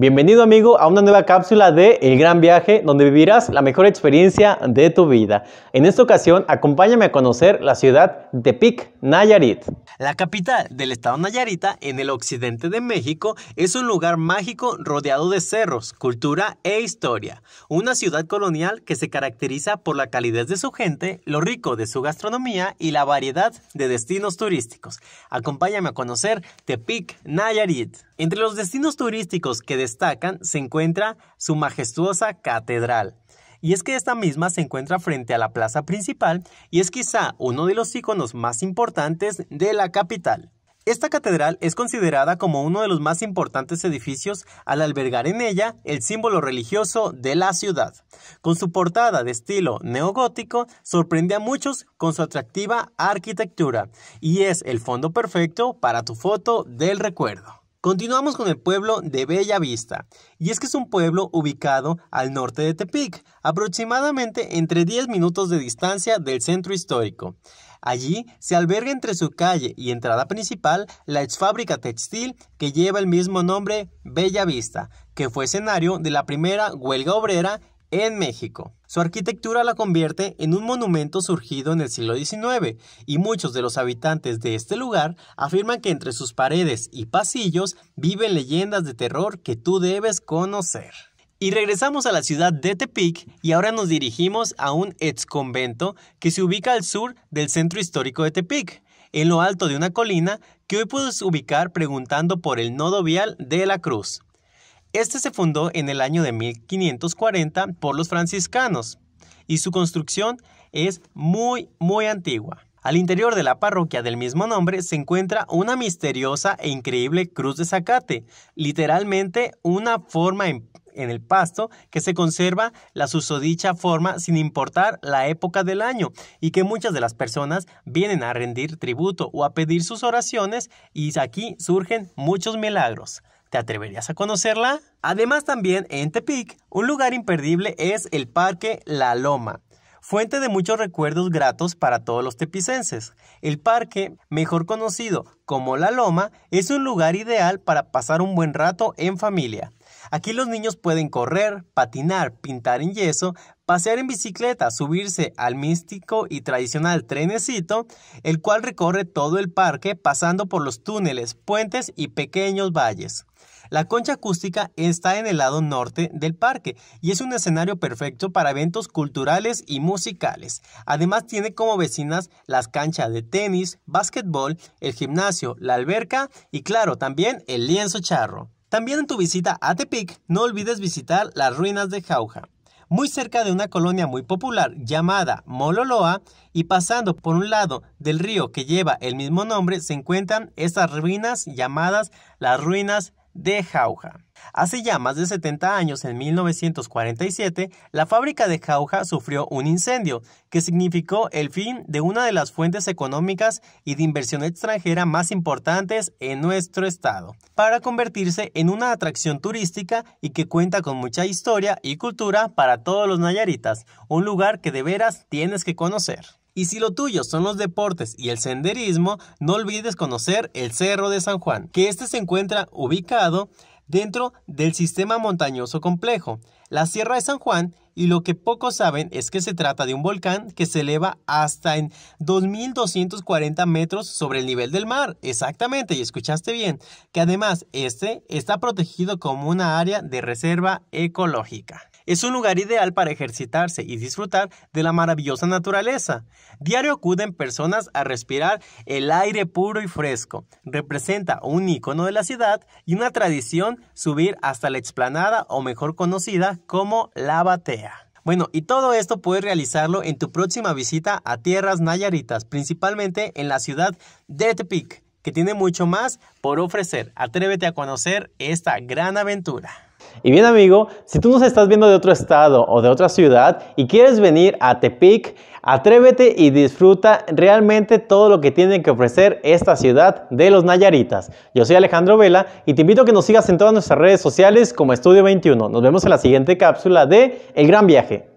Bienvenido amigo a una nueva cápsula de El Gran Viaje donde vivirás la mejor experiencia de tu vida. En esta ocasión acompáñame a conocer la ciudad de Pic Nayarit. La capital del estado Nayarita en el occidente de México es un lugar mágico rodeado de cerros, cultura e historia. Una ciudad colonial que se caracteriza por la calidez de su gente, lo rico de su gastronomía y la variedad de destinos turísticos. Acompáñame a conocer Tepic, Nayarit. Entre los destinos turísticos que destacan se encuentra su majestuosa catedral. Y es que esta misma se encuentra frente a la plaza principal y es quizá uno de los iconos más importantes de la capital. Esta catedral es considerada como uno de los más importantes edificios al albergar en ella el símbolo religioso de la ciudad. Con su portada de estilo neogótico, sorprende a muchos con su atractiva arquitectura y es el fondo perfecto para tu foto del recuerdo. Continuamos con el pueblo de Bella Vista, y es que es un pueblo ubicado al norte de Tepic, aproximadamente entre 10 minutos de distancia del centro histórico. Allí se alberga entre su calle y entrada principal la exfábrica textil que lleva el mismo nombre Bella Vista, que fue escenario de la primera huelga obrera en México. Su arquitectura la convierte en un monumento surgido en el siglo XIX y muchos de los habitantes de este lugar afirman que entre sus paredes y pasillos viven leyendas de terror que tú debes conocer. Y regresamos a la ciudad de Tepic y ahora nos dirigimos a un ex convento que se ubica al sur del centro histórico de Tepic, en lo alto de una colina que hoy puedes ubicar preguntando por el nodo vial de la Cruz. Este se fundó en el año de 1540 por los franciscanos y su construcción es muy, muy antigua. Al interior de la parroquia del mismo nombre se encuentra una misteriosa e increíble cruz de zacate, literalmente una forma en, el pasto que se conserva la susodicha forma sin importar la época del año y que muchas de las personas vienen a rendir tributo o a pedir sus oraciones y aquí surgen muchos milagros. ¿Te atreverías a conocerla? Además también en Tepic, un lugar imperdible es el Parque La Loma, fuente de muchos recuerdos gratos para todos los tepicenses. El parque, mejor conocido como La Loma, es un lugar ideal para pasar un buen rato en familia. Aquí los niños pueden correr, patinar, pintar en yeso, pasear en bicicleta, subirse al místico y tradicional trenecito, el cual recorre todo el parque pasando por los túneles, puentes y pequeños valles. La concha acústica está en el lado norte del parque y es un escenario perfecto para eventos culturales y musicales. Además tiene como vecinas las canchas de tenis, básquetbol, el gimnasio, la alberca y claro, también el lienzo charro. También en tu visita a Tepic, no olvides visitar las ruinas de Jauja muy cerca de una colonia muy popular llamada Mololoa y pasando por un lado del río que lleva el mismo nombre se encuentran estas ruinas llamadas las ruinas de Jauja. Hace ya más de 70 años, en 1947, la fábrica de Jauja sufrió un incendio que significó el fin de una de las fuentes económicas y de inversión extranjera más importantes en nuestro estado, para convertirse en una atracción turística y que cuenta con mucha historia y cultura para todos los nayaritas, un lugar que de veras tienes que conocer. Y si lo tuyo son los deportes y el senderismo, no olvides conocer el Cerro de San Juan, que este se encuentra ubicado dentro del sistema montañoso complejo. La Sierra de San Juan y lo que pocos saben es que se trata de un volcán que se eleva hasta en 2.240 metros sobre el nivel del mar. Exactamente, y escuchaste bien, que además este está protegido como una área de reserva ecológica. Es un lugar ideal para ejercitarse y disfrutar de la maravillosa naturaleza. Diario acuden personas a respirar el aire puro y fresco. Representa un icono de la ciudad y una tradición subir hasta la explanada o mejor conocida como la batea. Bueno, y todo esto puedes realizarlo en tu próxima visita a tierras nayaritas, principalmente en la ciudad de Tepic, que tiene mucho más por ofrecer. Atrévete a conocer esta gran aventura. Y bien amigo, si tú nos estás viendo de otro estado o de otra ciudad y quieres venir a Tepic, atrévete y disfruta realmente todo lo que tiene que ofrecer esta ciudad de los Nayaritas. Yo soy Alejandro Vela y te invito a que nos sigas en todas nuestras redes sociales como Estudio 21. Nos vemos en la siguiente cápsula de El Gran Viaje.